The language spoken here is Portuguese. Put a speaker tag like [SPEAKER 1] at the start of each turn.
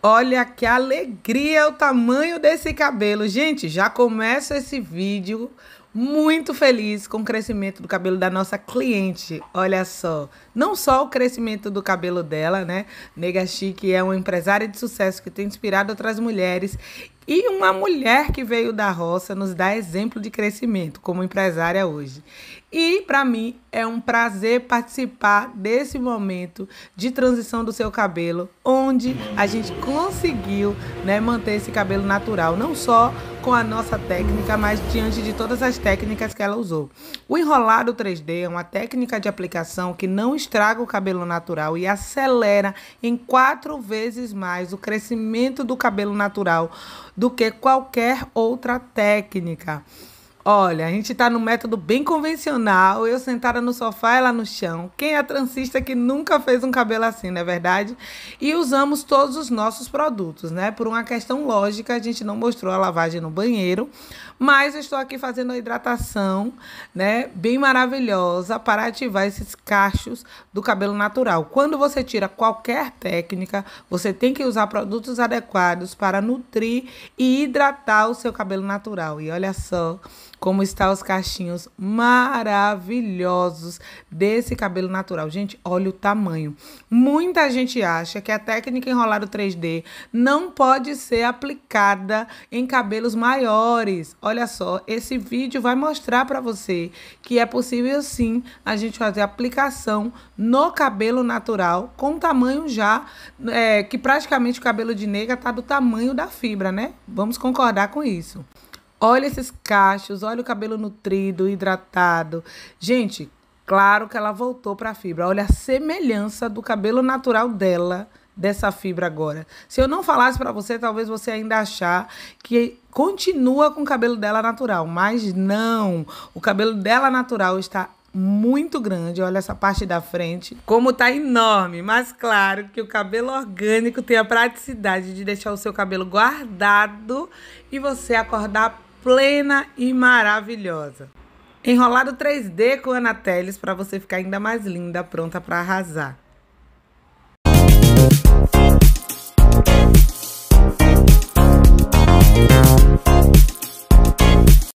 [SPEAKER 1] Olha que alegria o tamanho desse cabelo. Gente, já começo esse vídeo muito feliz com o crescimento do cabelo da nossa cliente. Olha só, não só o crescimento do cabelo dela, né? Nega Chique é uma empresária de sucesso que tem inspirado outras mulheres e uma mulher que veio da roça nos dá exemplo de crescimento como empresária hoje. E para mim é um prazer participar desse momento de transição do seu cabelo, onde a gente conseguiu né, manter esse cabelo natural, não só com a nossa técnica, mas diante de todas as técnicas que ela usou. O enrolado 3D é uma técnica de aplicação que não estraga o cabelo natural e acelera em quatro vezes mais o crescimento do cabelo natural do que qualquer outra técnica. Olha, a gente está no método bem convencional, eu sentada no sofá, ela no chão. Quem é transista que nunca fez um cabelo assim, não é verdade? E usamos todos os nossos produtos, né? Por uma questão lógica, a gente não mostrou a lavagem no banheiro, mas eu estou aqui fazendo a hidratação, né? Bem maravilhosa para ativar esses cachos do cabelo natural. Quando você tira qualquer técnica, você tem que usar produtos adequados para nutrir e hidratar o seu cabelo natural. E olha só, como estão os cachinhos maravilhosos desse cabelo natural. Gente, olha o tamanho. Muita gente acha que a técnica enrolar o 3D não pode ser aplicada em cabelos maiores. Olha só, esse vídeo vai mostrar para você que é possível sim a gente fazer aplicação no cabelo natural com tamanho já é, que praticamente o cabelo de nega tá do tamanho da fibra, né? Vamos concordar com isso. Olha esses cachos, olha o cabelo nutrido, hidratado. Gente, claro que ela voltou para a fibra. Olha a semelhança do cabelo natural dela dessa fibra agora. Se eu não falasse para você, talvez você ainda achar que continua com o cabelo dela natural, mas não. O cabelo dela natural está muito grande, olha essa parte da frente, como tá enorme, mas claro que o cabelo orgânico tem a praticidade de deixar o seu cabelo guardado e você acordar plena e maravilhosa. Enrolado 3D com Ana Teles para você ficar ainda mais linda, pronta para arrasar.